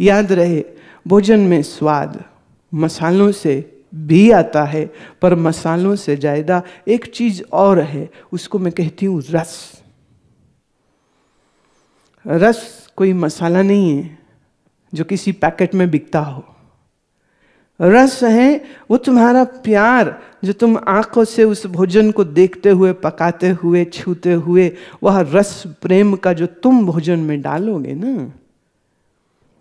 याद रहे भोजन में स्वाद मसालों से भी आता है पर मसालों से ज़्यादा एक चीज़ और है उसको मैं कहती हूँ रस रस कोई मसाला नहीं है जो किसी पैकेट में बिकता हो रस है वो तुम्हारा प्यार जो तुम आंखों से उस भोजन को देखते हुए पकाते हुए छूते हुए वह रस प्रेम का जो तुम भोजन में डालोगे ना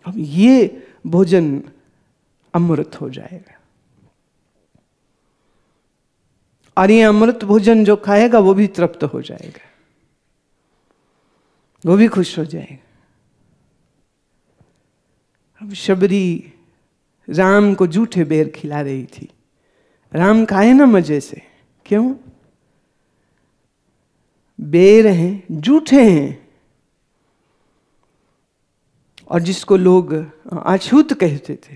अब ये भोजन अमृत हो जाएगा और ये अमृत भोजन जो खाएगा वो भी तृप्त हो जाएगा वो भी खुश हो जाएगा अब शबरी राम को जूठे बेर खिला रही थी राम खाए ना मजे से क्यों बेर हैं जूठे हैं और जिसको लोग अछूत कहते थे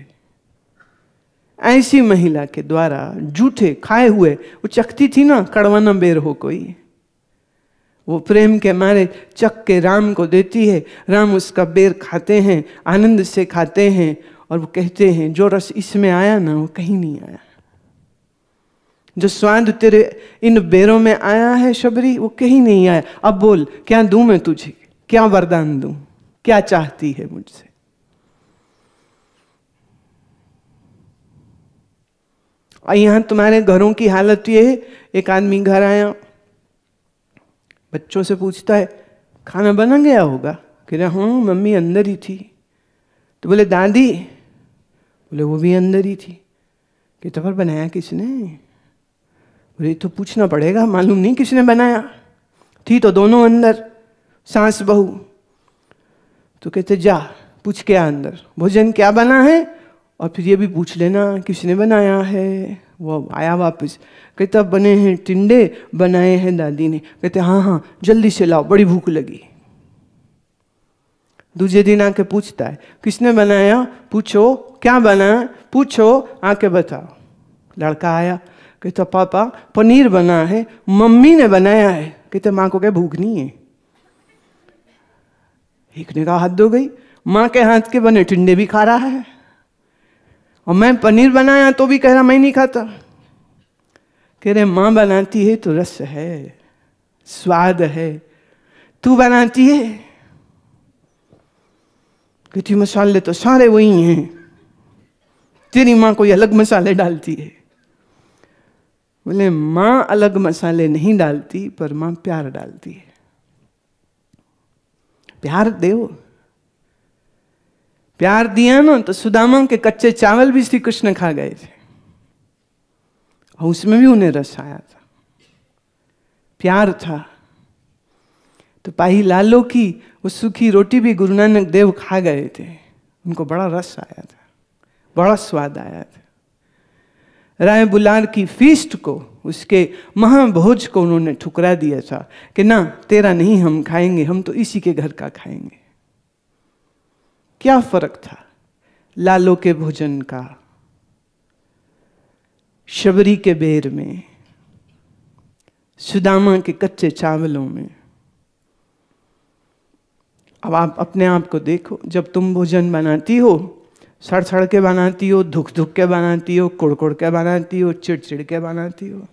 ऐसी महिला के द्वारा जूठे खाए हुए वो चखती थी ना कड़वाना बेर हो कोई वो प्रेम के मारे चक के राम को देती है राम उसका बेर खाते हैं आनंद से खाते हैं और वो कहते हैं जो रस इसमें आया ना वो कहीं नहीं आया जो स्वाद तेरे इन बेरों में आया है शबरी वो कहीं नहीं आया अब बोल क्या दूं मैं तुझे क्या वरदान दूं क्या चाहती है मुझसे और यहां तुम्हारे घरों की हालत ये है एक आदमी घर आया बच्चों से पूछता है खाना बना गया होगा कह रहा हूँ मम्मी अंदर ही थी तो बोले दादी बोले वो भी अंदर ही थी कि तो पर बनाया किसने बोले तो पूछना पड़ेगा मालूम नहीं किसने बनाया थी तो दोनों अंदर सास बहू तो कहते जा पूछ के अंदर भोजन क्या बना है और फिर ये भी पूछ लेना किसने बनाया है वो आया वापस कहता बने हैं टिंडे बनाए हैं दादी ने कहते हाँ हाँ जल्दी से लाओ बड़ी भूख लगी दूसरे दिन आके पूछता है किसने बनाया पूछो क्या बनाया पूछो आके बताओ लड़का आया कहता पापा पनीर बना है मम्मी ने बनाया है कहते माँ को क्या भूख नहीं है एक ने कहा हाथ धो गई माँ के हाथ के बने टिंडे भी खा रहा है और मैं पनीर बनाया तो भी कह रहा मैं नहीं खाता कह रहे माँ बनाती है तो रस है स्वाद है तू बनाती है कहती मसाले तो सारे वही हैं तेरी माँ कोई अलग मसाले डालती है बोले माँ अलग मसाले नहीं डालती पर माँ प्यार डालती है प्यार देव प्यार दिया ना तो सुदामा के कच्चे चावल भी श्री कृष्ण खा गए थे और उसमें भी उन्हें रस आया था प्यार था तो पाही लालो की वो सूखी रोटी भी गुरु नानक देव खा गए थे उनको बड़ा रस आया था बड़ा स्वाद आया था राय बुलार की फीस्ट को उसके महाभोज को उन्होंने ठुकरा दिया था कि ना तेरा नहीं हम खाएंगे हम तो इसी के घर का खाएंगे क्या फर्क था लालो के भोजन का शबरी के बेर में सुदामा के कच्चे चावलों में अब आप अपने आप को देखो जब तुम भोजन बनाती हो सड़ सड़ के बनाती हो धुक धुक के बनाती हो कुड़ कुड़ के बनाती हो चिड़ के बनाती हो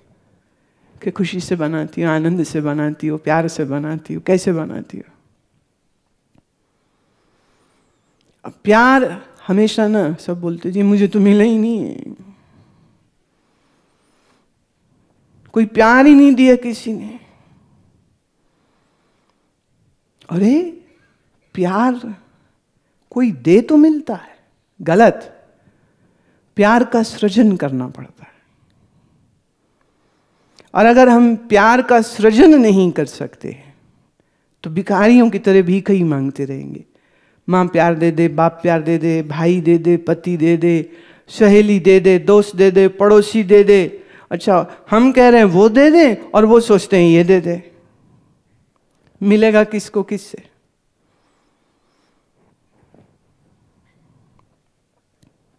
कि खुशी से बनाती हूँ आनंद से बनाती हो प्यार से बनाती हो कैसे बनाती हो प्यार हमेशा ना सब बोलते जी मुझे तो मिला ही नहीं है कोई प्यार ही नहीं दिया किसी ने अरे प्यार कोई दे तो मिलता है गलत प्यार का सृजन करना पड़ता है और अगर हम प्यार का सृजन नहीं कर सकते तो भिखारियों की तरह भीख ही मांगते रहेंगे माँ प्यार दे दे बाप प्यार दे दे भाई दे दे पति दे दे सहेली दे दे दोस्त दे दे पड़ोसी दे दे अच्छा हम कह रहे हैं वो दे दे और वो सोचते हैं ये दे दे मिलेगा किसको किससे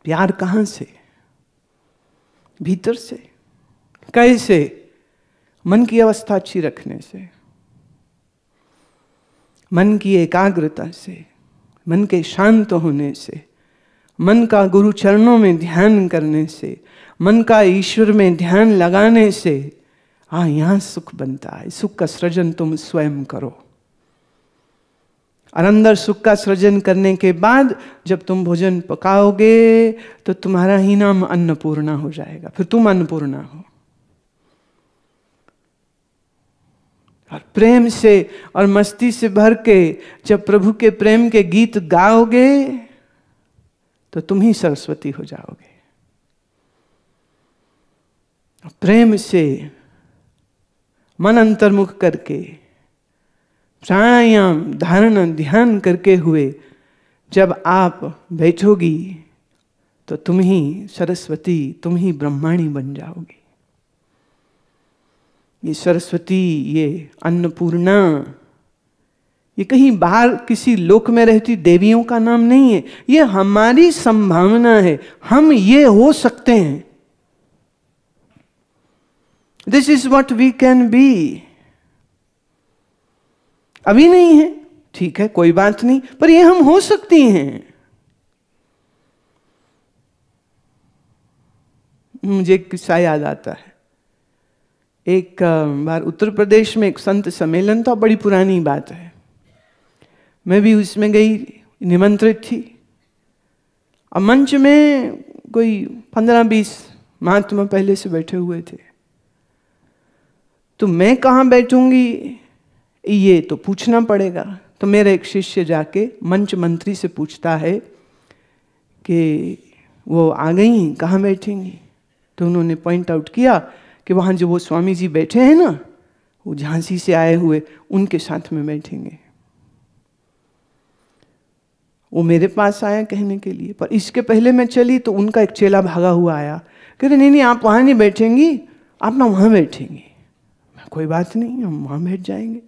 प्यार कहां से भीतर से कैसे मन की अवस्था अच्छी रखने से मन की एकाग्रता से मन के शांत होने से मन का गुरु चरणों में ध्यान करने से मन का ईश्वर में ध्यान लगाने से हाँ यहां सुख बनता है सुख का सृजन तुम स्वयं करो और अंदर सुख का सृजन करने के बाद जब तुम भोजन पकाओगे तो तुम्हारा ही नाम अन्नपूर्णा हो जाएगा फिर तुम अन्नपूर्णा हो और प्रेम से और मस्ती से भर के जब प्रभु के प्रेम के गीत गाओगे तो तुम ही सरस्वती हो जाओगे प्रेम से मन अंतर्मुख करके प्राणायाम धारण ध्यान करके हुए जब आप बैठोगी तो तुम ही सरस्वती तुम ही ब्रह्माणी बन जाओगी ये सरस्वती ये अन्नपूर्णा ये कहीं बाहर किसी लोक में रहती देवियों का नाम नहीं है ये हमारी संभावना है हम ये हो सकते हैं this is what we can be अभी नहीं है ठीक है कोई बात नहीं पर ये हम हो सकती हैं मुझे किस्सा याद आता है एक बार उत्तर प्रदेश में एक संत सम्मेलन था बड़ी पुरानी बात है मैं भी उसमें गई निमंत्रित थी और मंच में कोई पंद्रह बीस महात्मा पहले से बैठे हुए थे तो मैं कहाँ बैठूंगी ये तो पूछना पड़ेगा तो मेरा एक शिष्य जाके मंच मंत्री से पूछता है कि वो आ गई कहाँ बैठेंगी तो उन्होंने पॉइंट आउट किया कि वहाँ जो वो स्वामी जी बैठे हैं ना वो झांसी से आए हुए उनके साथ में बैठेंगे वो मेरे पास आया कहने के लिए पर इसके पहले मैं चली तो उनका एक चेला भागा हुआ आया कह रहे नहीं नहीं आप वहाँ नहीं बैठेंगी आप ना वहाँ बैठेंगी कोई बात नहीं हम वहाँ बैठ जाएंगे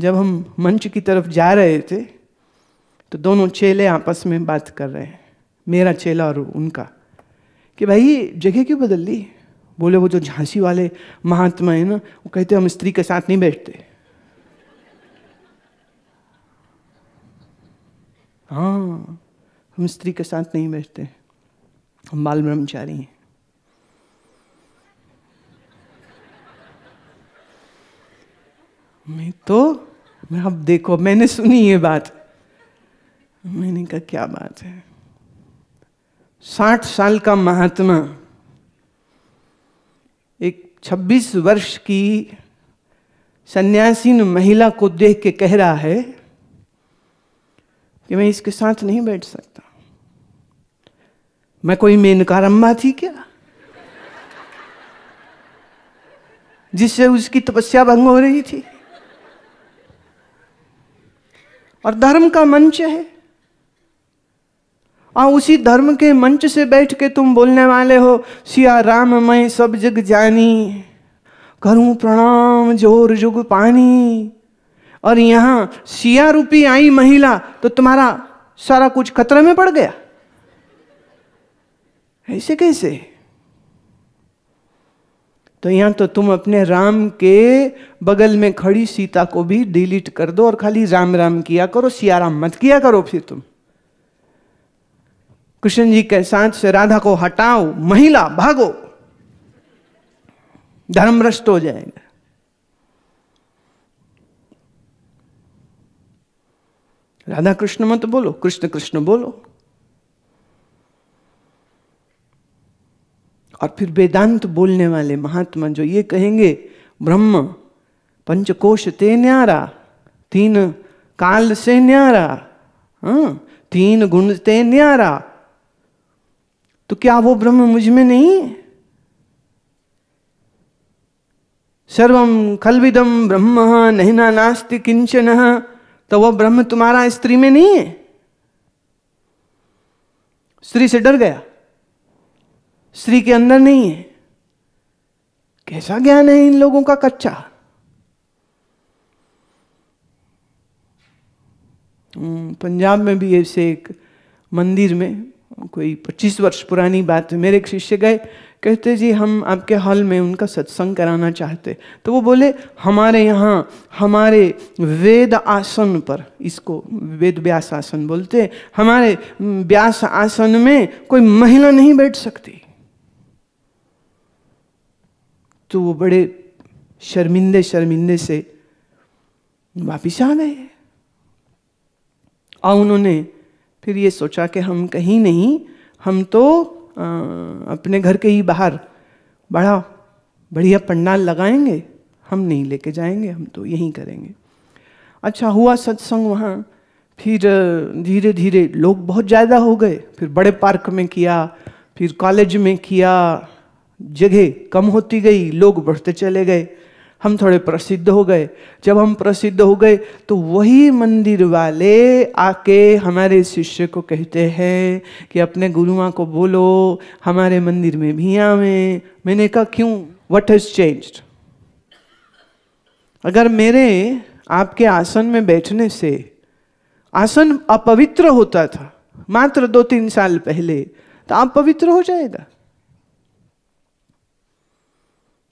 जब हम मंच की तरफ जा रहे थे तो दोनों चेले आपस में बात कर रहे हैं मेरा चेला और उनका कि भाई जगह क्यों बदल ली बोले वो जो झांसी वाले महात्मा है ना वो कहते हम स्त्री के साथ नहीं बैठते हाँ हम स्त्री के साथ नहीं बैठते हम बाल ब्रह्मचारी हैं मैं तो मैं अब देखो मैंने सुनी ये बात मैंने कहा क्या बात है साठ साल का महात्मा एक छब्बीस वर्ष की सन्यासीन महिला को देख के कह रहा है कि मैं इसके साथ नहीं बैठ सकता मैं कोई मेनकारम्मा थी क्या जिससे उसकी तपस्या भंग हो रही थी और धर्म का मंच है और उसी धर्म के मंच से बैठ के तुम बोलने वाले हो सिया राम मैं सब जग जानी करूं प्रणाम जोर जुग पानी और यहाँ सिया रूपी आई महिला तो तुम्हारा सारा कुछ खतरे में पड़ गया ऐसे कैसे तो यहां तो तुम अपने राम के बगल में खड़ी सीता को भी डिलीट कर दो और खाली राम राम किया करो सिया राम मत किया करो फिर तुम कृष्ण जी के साथ से राधा को हटाओ महिला भागो धर्म भ्रष्ट हो जाएगा राधा कृष्ण मत बोलो कृष्ण कृष्ण बोलो और फिर वेदांत बोलने वाले महात्मा जो ये कहेंगे ब्रह्म पंचकोश ते न्यारा तीन काल से न्यारा हाँ तीन गुण ते न्यारा तो क्या वो ब्रह्म मुझ में नहीं है सर्वम खलविदम ब्रह्म नहिना नास्ति किंचन तो वह ब्रह्म तुम्हारा स्त्री में नहीं है स्त्री से डर गया स्त्री के अंदर नहीं है कैसा ज्ञान है इन लोगों का कच्चा हम्म, पंजाब में भी ऐसे एक मंदिर में कोई 25 वर्ष पुरानी बात है मेरे एक शिष्य गए कहते जी हम आपके हॉल में उनका सत्संग कराना चाहते तो वो बोले हमारे यहाँ हमारे वेद आसन पर इसको वेद व्यास आसन बोलते हमारे व्यास आसन में कोई महिला नहीं बैठ सकती तो वो बड़े शर्मिंदे शर्मिंदे से वापिस आ गए और उन्होंने फिर ये सोचा कि हम कहीं नहीं हम तो आ, अपने घर के ही बाहर बड़ा बढ़िया पंडाल लगाएंगे हम नहीं लेके जाएंगे हम तो यहीं करेंगे अच्छा हुआ सत्संग वहाँ फिर धीरे धीरे लोग बहुत ज़्यादा हो गए फिर बड़े पार्क में किया फिर कॉलेज में किया जगह कम होती गई लोग बढ़ते चले गए हम थोड़े प्रसिद्ध हो गए जब हम प्रसिद्ध हो गए तो वही मंदिर वाले आके हमारे शिष्य को कहते हैं कि अपने गुरुआ को बोलो हमारे मंदिर में भी आवे मैंने कहा क्यों वट हैज चेंज्ड अगर मेरे आपके आसन में बैठने से आसन अपवित्र होता था मात्र दो तीन साल पहले तो आप पवित्र हो जाएगा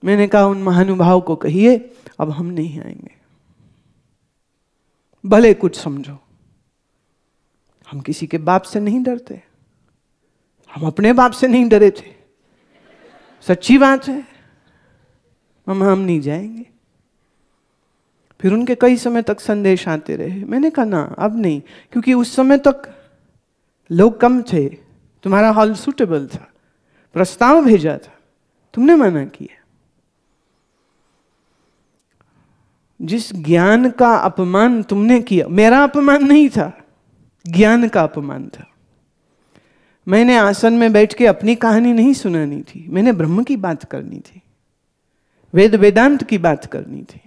मैंने कहा उन महानुभाव को कहिए अब हम नहीं आएंगे भले कुछ समझो हम किसी के बाप से नहीं डरते हम अपने बाप से नहीं डरे थे सच्ची बात है हम हम नहीं जाएंगे फिर उनके कई समय तक संदेश आते रहे मैंने कहा ना अब नहीं क्योंकि उस समय तक लोग कम थे तुम्हारा हॉल सूटेबल था प्रस्ताव भेजा था तुमने मना किया जिस ज्ञान का अपमान तुमने किया मेरा अपमान नहीं था ज्ञान का अपमान था मैंने आसन में बैठ के अपनी कहानी नहीं सुनानी थी मैंने ब्रह्म की बात करनी थी वेद वेदांत की बात करनी थी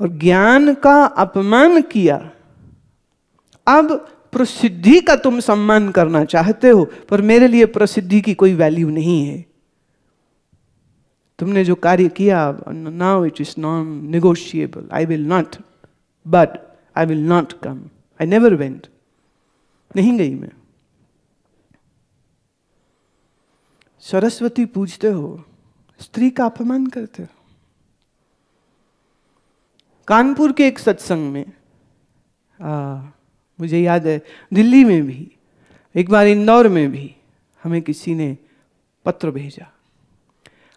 और ज्ञान का अपमान किया अब प्रसिद्धि का तुम सम्मान करना चाहते हो पर मेरे लिए प्रसिद्धि की कोई वैल्यू नहीं है तुमने जो कार्य किया now it is non negotiable I will not but I will not come I never went नहीं गई मैं सरस्वती पूजते हो स्त्री का अपमान करते हो कानपुर के एक सत्संग में आ, मुझे याद है दिल्ली में भी एक बार इंदौर में भी हमें किसी ने पत्र भेजा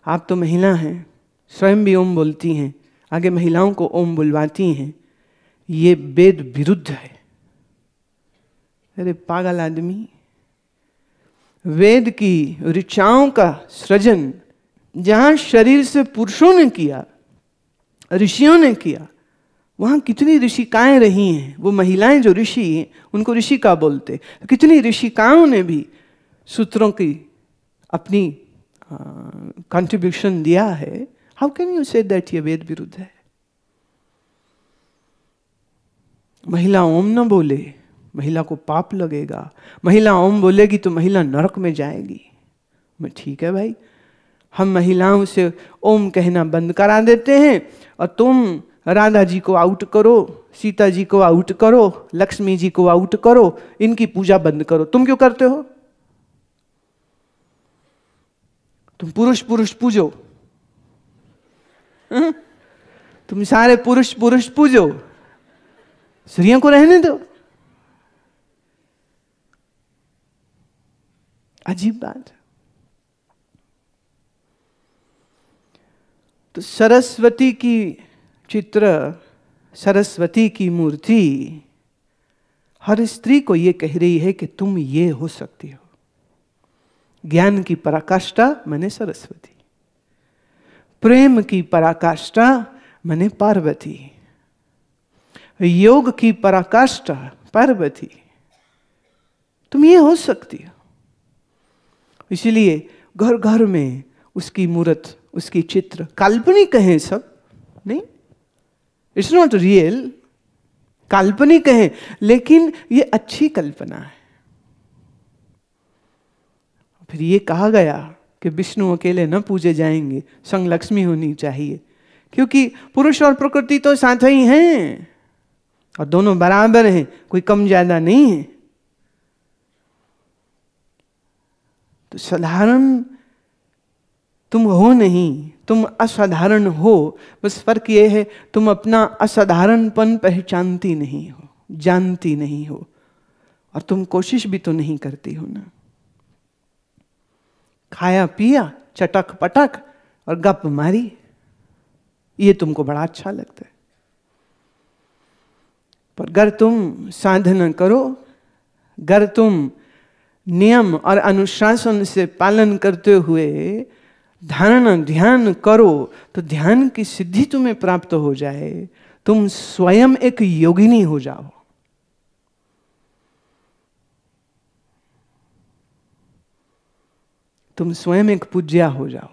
आप तो महिला हैं स्वयं भी ओम बोलती हैं आगे महिलाओं को ओम बुलवाती हैं ये वेद विरुद्ध है अरे पागल आदमी वेद की ऋचाओं का सृजन जहाँ शरीर से पुरुषों ने किया ऋषियों ने किया वहाँ कितनी ऋषिकाएं रही हैं वो महिलाएं जो ऋषि हैं उनको ऋषिका बोलते कितनी ऋषिकाओं ने भी सूत्रों की अपनी कंट्रीब्यूशन uh, दिया है how can you say that ये वेद विरुद्ध है महिला ओम न बोले महिला को पाप लगेगा महिला ओम बोलेगी तो महिला नरक में जाएगी ठीक है भाई हम महिलाओं से ओम कहना बंद करा देते हैं और तुम राधा जी को आउट करो सीता जी को आउट करो लक्ष्मी जी को आउट करो इनकी पूजा बंद करो तुम क्यों करते हो तुम पुरुष पुरुष पूजो हाँ? तुम सारे पुरुष पुरुष पूजो स्त्रियों को रहने दो अजीब बात तो सरस्वती की चित्र सरस्वती की मूर्ति हर स्त्री को यह कह रही है कि तुम ये हो सकती हो ज्ञान की पराकाष्ठा मैंने सरस्वती प्रेम की पराकाष्ठा मैंने पार्वती योग की पराकाष्ठा पार्वती तुम ये हो सकती हो इसलिए घर घर में उसकी मूर्त उसकी चित्र काल्पनिक है सब नहीं इट्स नॉट रियल काल्पनिक है लेकिन ये अच्छी कल्पना है फिर ये कहा गया कि विष्णु अकेले न पूजे जाएंगे संग लक्ष्मी होनी चाहिए क्योंकि पुरुष और प्रकृति तो साथ ही हैं और दोनों बराबर हैं कोई कम ज्यादा नहीं है तो साधारण तुम हो नहीं तुम असाधारण हो बस फर्क यह है तुम अपना असाधारणपन पहचानती नहीं हो जानती नहीं हो और तुम कोशिश भी तो नहीं करती हो ना खाया पिया चटक पटक और गप मारी ये तुमको बड़ा अच्छा लगता है पर अगर तुम साधना करो अगर तुम नियम और अनुशासन से पालन करते हुए धारण ध्यान करो तो ध्यान की सिद्धि तुम्हें प्राप्त हो जाए तुम स्वयं एक योगिनी हो जाओ तुम स्वयं एक पूज्या हो जाओ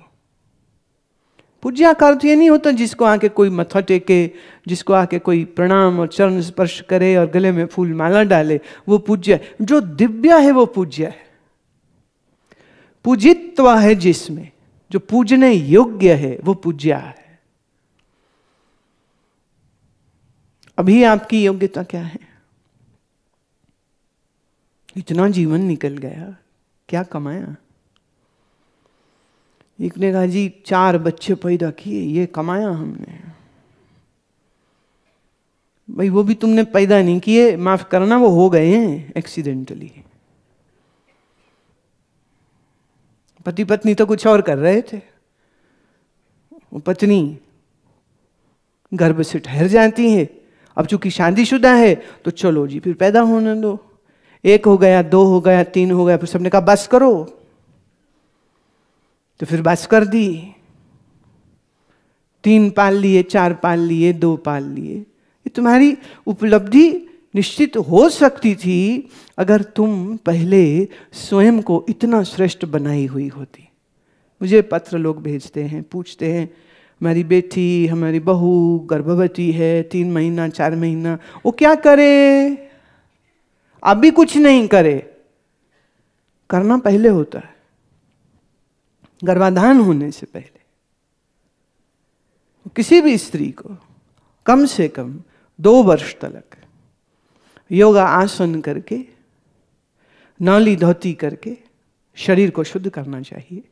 पूज्या का अर्थ ये नहीं होता जिसको आके कोई मथा टेके जिसको आके कोई प्रणाम और चरण स्पर्श करे और गले में फूल माला डाले वो पूज्य है जो दिव्या है वो पूज्य है पूजित्व है जिसमें जो पूजने योग्य है वो पूज्या है अभी आपकी योग्यता क्या है इतना जीवन निकल गया क्या कमाया एक ने कहा जी चार बच्चे पैदा किए ये कमाया हमने भाई वो भी तुमने पैदा नहीं किए माफ करना वो हो गए हैं एक्सीडेंटली पति पत्नी तो कुछ और कर रहे थे वो पत्नी गर्भ से ठहर जाती है अब चूंकि शादीशुदा है तो चलो जी फिर पैदा होने दो एक हो गया दो हो गया तीन हो गया फिर सबने कहा बस करो तो फिर बस कर दिए तीन पाल लिए चार पाल लिए दो पाल लिए ये तुम्हारी उपलब्धि निश्चित हो सकती थी अगर तुम पहले स्वयं को इतना श्रेष्ठ बनाई हुई होती मुझे पत्र लोग भेजते हैं पूछते हैं हमारी बेटी हमारी बहू गर्भवती है तीन महीना चार महीना वो क्या करे अभी कुछ नहीं करे करना पहले होता है गर्भाधान होने से पहले किसी भी स्त्री को कम से कम दो वर्ष तक योगा आसन करके नाली धोती करके शरीर को शुद्ध करना चाहिए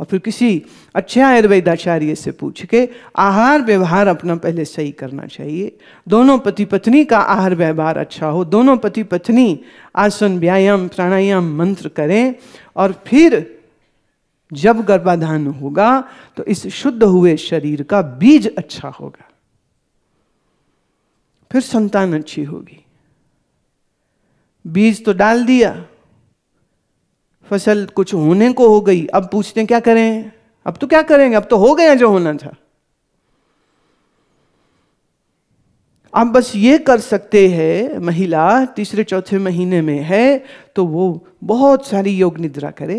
और फिर किसी अच्छे आयुर्वेदाचार्य से पूछ के आहार व्यवहार अपना पहले सही करना चाहिए दोनों पति पत्नी का आहार व्यवहार अच्छा हो दोनों पति पत्नी आसन व्यायाम प्राणायाम मंत्र करें और फिर जब गर्भाधान होगा तो इस शुद्ध हुए शरीर का बीज अच्छा होगा फिर संतान अच्छी होगी बीज तो डाल दिया फसल कुछ होने को हो गई अब पूछते क्या करें अब तो क्या करेंगे अब तो हो गया जो होना था आप बस ये कर सकते हैं महिला तीसरे चौथे महीने में है तो वो बहुत सारी योग निद्रा करे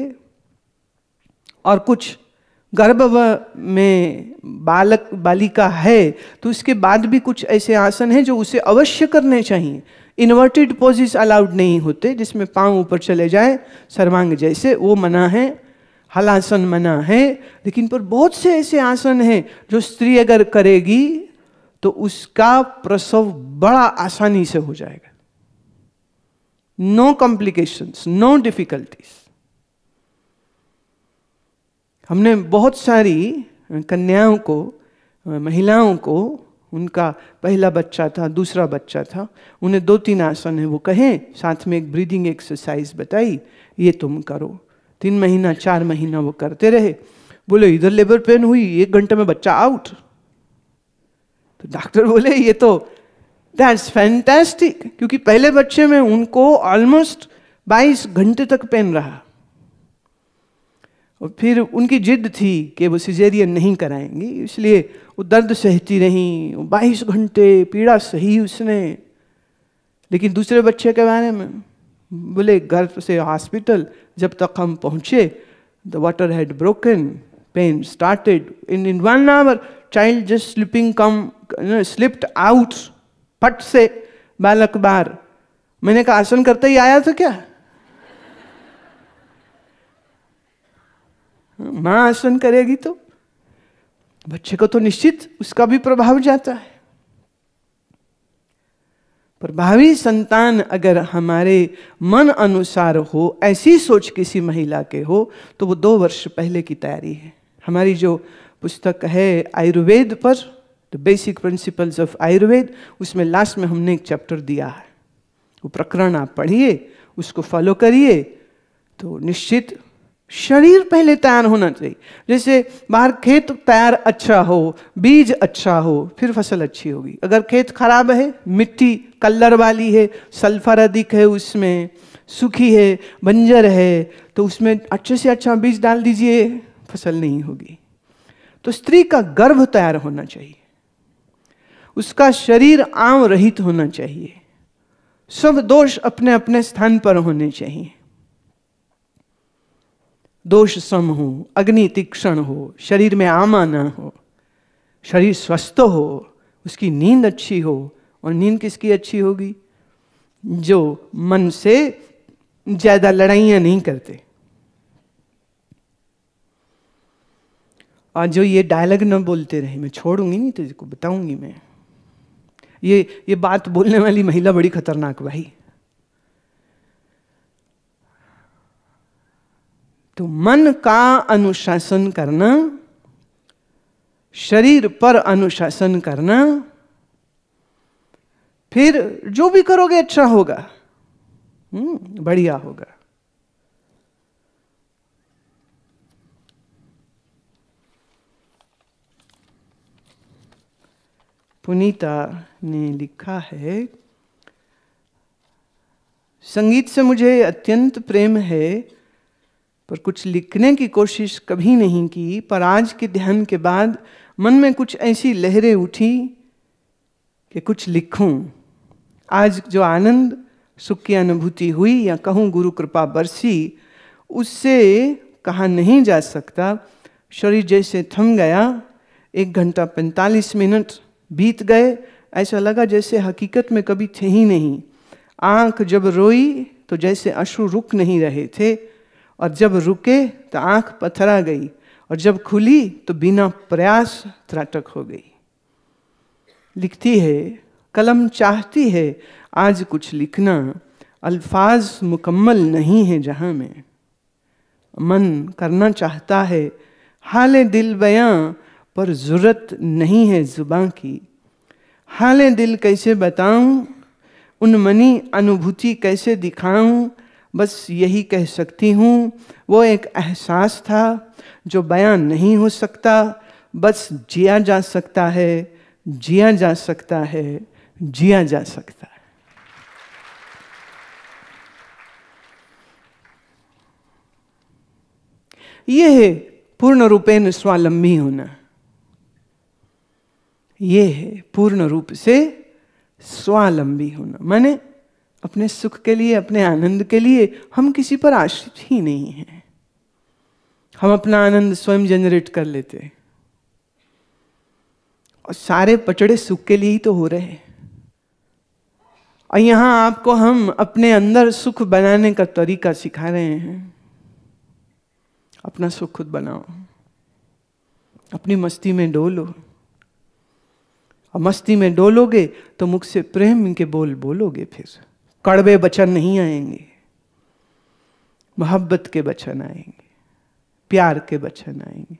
और कुछ गर्भ में बालक बालिका है तो उसके बाद भी कुछ ऐसे आसन हैं जो उसे अवश्य करने चाहिए इन्वर्टेड पोजिस अलाउड नहीं होते जिसमें पांव ऊपर चले जाए सर्वांग जैसे वो मना है हलासन मना है लेकिन पर बहुत से ऐसे आसन हैं जो स्त्री अगर करेगी तो उसका प्रसव बड़ा आसानी से हो जाएगा नो कॉम्प्लिकेशंस नो डिफिकल्टीज हमने बहुत सारी कन्याओं को महिलाओं को उनका पहला बच्चा था दूसरा बच्चा था उन्हें दो तीन आसन है वो कहें साथ में एक ब्रीदिंग एक्सरसाइज बताई ये तुम करो तीन महीना चार महीना वो करते रहे बोले इधर लेबर पेन हुई एक घंटे में बच्चा आउट तो डॉक्टर बोले ये तो दैट्स फैंटेस्टिक क्योंकि पहले बच्चे में उनको ऑलमोस्ट 22 घंटे तक पेन रहा और फिर उनकी जिद थी कि वो सिजेरियन नहीं कराएंगी इसलिए वो दर्द सहती रहीं बाईस घंटे पीड़ा सही उसने लेकिन दूसरे बच्चे के बारे में बोले घर से हॉस्पिटल जब तक हम पहुँचे the water had broken pain started in in one hour child just slipping come slipped out फट से बालक बार मैंने कहा आसन करते ही आया था क्या माँ आसन करेगी तो बच्चे को तो निश्चित उसका भी प्रभाव जाता है प्रभावी संतान अगर हमारे मन अनुसार हो ऐसी सोच किसी महिला के हो तो वो दो वर्ष पहले की तैयारी है हमारी जो पुस्तक है आयुर्वेद पर the basic principles of Ayurveda उसमें लास्ट में हमने एक चैप्टर दिया है वो प्रकरण आप पढ़िए उसको फॉलो करिए तो निश्चित शरीर पहले तैयार होना चाहिए जैसे बाहर खेत तैयार अच्छा हो बीज अच्छा हो फिर फसल अच्छी होगी अगर खेत खराब है मिट्टी कल्लर वाली है सल्फर अधिक है उसमें सूखी है बंजर है तो उसमें अच्छे से अच्छा बीज डाल दीजिए फसल नहीं होगी तो स्त्री का गर्भ तैयार होना चाहिए उसका शरीर आम रहित होना चाहिए सब दोष अपने अपने स्थान पर होने चाहिए दोष सम हो अग्नि तीक्षण हो शरीर में आमा न हो शरीर स्वस्थ हो उसकी नींद अच्छी हो और नींद किसकी अच्छी होगी जो मन से ज्यादा लड़ाइयां नहीं करते और जो ये डायलॉग ना बोलते रहे मैं छोड़ूंगी नहीं तुझको बताऊंगी मैं ये ये बात बोलने वाली महिला बड़ी खतरनाक भाई तो मन का अनुशासन करना शरीर पर अनुशासन करना फिर जो भी करोगे अच्छा होगा हम्म, बढ़िया होगा पुनीता ने लिखा है संगीत से मुझे अत्यंत प्रेम है पर कुछ लिखने की कोशिश कभी नहीं की पर आज के ध्यान के बाद मन में कुछ ऐसी लहरें उठी कि कुछ लिखूं आज जो आनंद सुख की अनुभूति हुई या कहूँ गुरु कृपा बरसी उससे कहा नहीं जा सकता शरीर जैसे थम गया एक घंटा पैंतालीस मिनट बीत गए ऐसा लगा जैसे हकीकत में कभी थे ही नहीं आंख जब रोई तो जैसे अश्रु रुक नहीं रहे थे और जब रुके तो आंख पथरा गई और जब खुली तो बिना प्रयास त्राटक हो गई लिखती है कलम चाहती है आज कुछ लिखना अल्फाज मुकम्मल नहीं है जहां में मन करना चाहता है हाल दिल बयां पर ज़रूरत नहीं है जुबा की हाल दिल कैसे बताऊं उन मनी अनुभूति कैसे दिखाऊं बस यही कह सकती हूँ वो एक एहसास था जो बयान नहीं हो सकता बस जिया जा सकता है जिया जा सकता है जिया जा सकता है ये है पूर्ण रूपेण स्वावलंबी होना ये है पूर्ण रूप से स्वावलंबी होना माने अपने सुख के लिए अपने आनंद के लिए हम किसी पर आश्रित ही नहीं हैं हम अपना आनंद स्वयं जनरेट कर लेते हैं और सारे पचड़े सुख के लिए ही तो हो रहे हैं और यहां आपको हम अपने अंदर सुख बनाने का तरीका सिखा रहे हैं अपना सुख खुद बनाओ अपनी मस्ती में डोलो और मस्ती में डोलोगे तो मुख से प्रेम के बोल बोलोगे फिर कड़वे वचन नहीं आएंगे मोहब्बत के वचन आएंगे प्यार के वचन आएंगे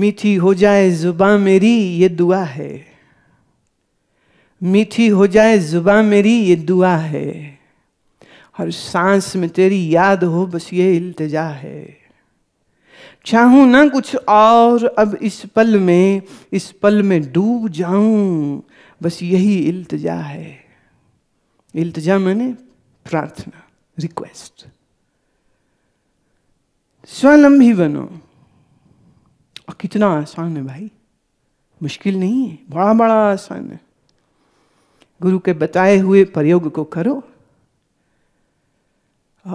मीठी हो जाए जुबा मेरी ये दुआ है मीठी हो जाए जुबा मेरी ये दुआ है हर सांस में तेरी याद हो बस ये इल्तजा है चाहू ना कुछ और अब इस पल में इस पल में डूब जाऊं बस यही इल्तजा है इल्तजा मैंने प्रार्थना रिक्वेस्ट स्वलंबी बनो और कितना आसान है भाई मुश्किल नहीं है बड़ा बड़ा आसान है गुरु के बताए हुए प्रयोग को करो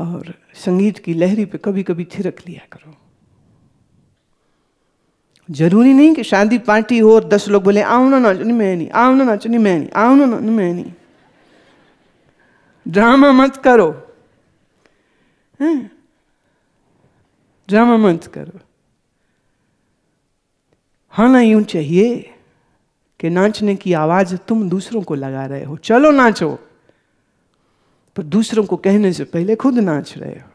और संगीत की लहरी पे कभी कभी थिरक लिया करो जरूरी नहीं कि शादी पार्टी हो और दस लोग बोले आओ ना मैं नहीं आओ ना मैं नहीं आओ ना मैं नहीं ड्रामा मत करो ड्रामा मत करो हाँ यूं चाहिए कि नाचने की आवाज तुम दूसरों को लगा रहे हो चलो नाचो पर दूसरों को कहने से पहले खुद नाच रहे हो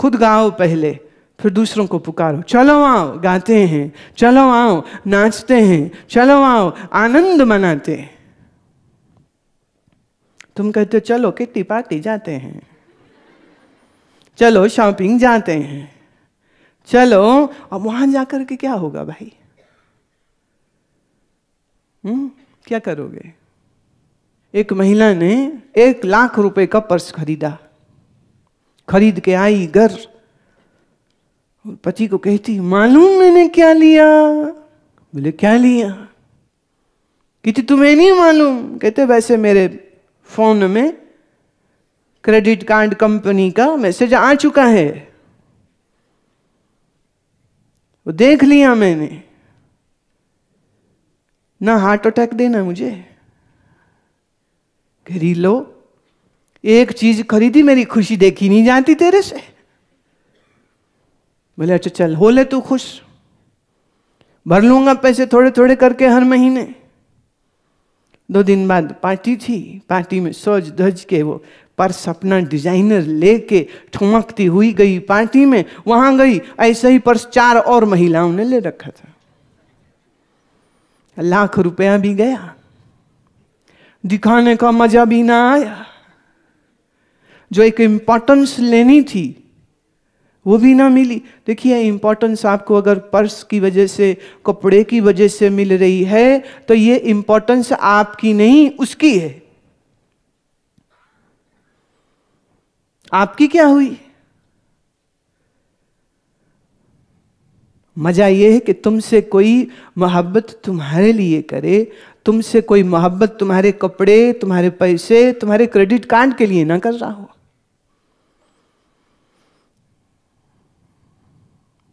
खुद गाओ पहले फिर दूसरों को पुकारो चलो आओ गाते हैं चलो आओ नाचते हैं चलो आओ आनंद मनाते हैं तुम कहते हो चलो किट्टी पार्टी जाते हैं चलो शॉपिंग जाते हैं चलो अब वहां जाकर के क्या होगा भाई हुँ? हम्म, क्या करोगे एक महिला ने एक लाख रुपए का पर्स खरीदा खरीद के आई घर और पति को कहती मालूम मैंने क्या लिया बोले क्या लिया कहती तो तुम्हें नहीं मालूम कहते वैसे मेरे फोन में क्रेडिट कार्ड कंपनी का मैसेज आ चुका है वो देख लिया मैंने ना हार्ट अटैक देना मुझे घरी लो एक चीज खरीदी मेरी खुशी देखी नहीं जाती तेरे से बोले अच्छा चल हो ले तू खुश भर लूंगा पैसे थोड़े थोड़े करके हर महीने दो दिन बाद पार्टी थी पार्टी में सोच धज के वो पर्स अपना डिजाइनर लेके ठुमकती हुई गई पार्टी में वहां गई ऐसे ही पर्स चार और महिलाओं ने ले रखा था लाख रुपया भी गया दिखाने का मजा भी ना आया जो एक इंपॉर्टेंस लेनी थी वो भी ना मिली देखिए इम्पोर्टेंस आपको अगर पर्स की वजह से कपड़े की वजह से मिल रही है तो ये इम्पोर्टेंस आपकी नहीं उसकी है आपकी क्या हुई मजा ये है कि तुमसे कोई मोहब्बत तुम्हारे लिए करे तुमसे कोई मोहब्बत तुम्हारे कपड़े तुम्हारे पैसे तुम्हारे क्रेडिट कार्ड के लिए ना कर रहा हो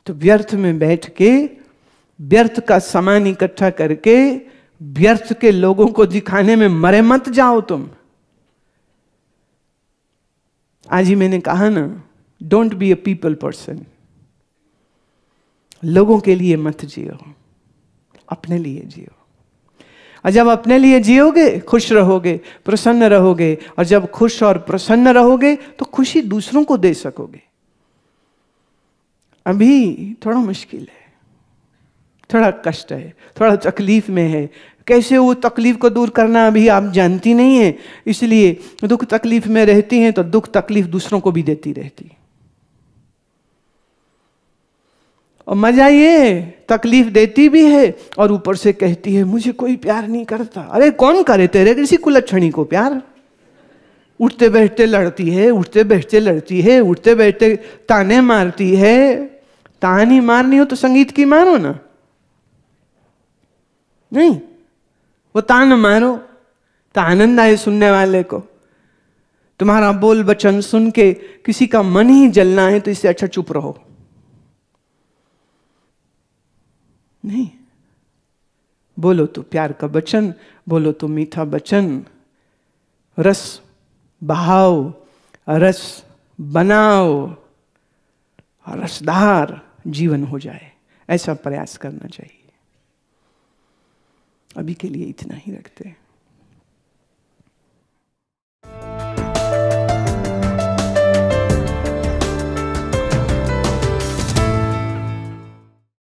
तो व्यर्थ में बैठ के व्यर्थ का सामान इकट्ठा करके व्यर्थ के लोगों को दिखाने में मरे मत जाओ तुम आज ही मैंने कहा ना don't be a people person लोगों के लिए मत जियो अपने लिए जियो और जब अपने लिए जियोगे खुश रहोगे प्रसन्न रहोगे और जब खुश और प्रसन्न रहोगे तो खुशी दूसरों को दे सकोगे अभी थोड़ा मुश्किल है थोड़ा कष्ट है थोड़ा तकलीफ में है कैसे वो तकलीफ को दूर करना अभी आप जानती नहीं है इसलिए दुख तकलीफ में रहती हैं तो दुख तकलीफ दूसरों को भी देती रहती और मजा ये तकलीफ देती भी है और ऊपर से कहती है मुझे कोई प्यार नहीं करता अरे कौन करे तेरे किसी कुलक्षणी को प्यार उठते बैठते लड़ती है उठते बैठते लड़ती है उठते बैठते ताने मारती है तानी मारनी हो तो संगीत की मारो ना नहीं वो तान मारो तो आनंद आए सुनने वाले को तुम्हारा बोल वचन सुन के किसी का मन ही जलना है तो इससे अच्छा चुप रहो नहीं बोलो तो प्यार का वचन बोलो तो मीठा वचन रस बहाओ रस बनाओ रसदार जीवन हो जाए ऐसा प्रयास करना चाहिए अभी के लिए इतना ही रखते हैं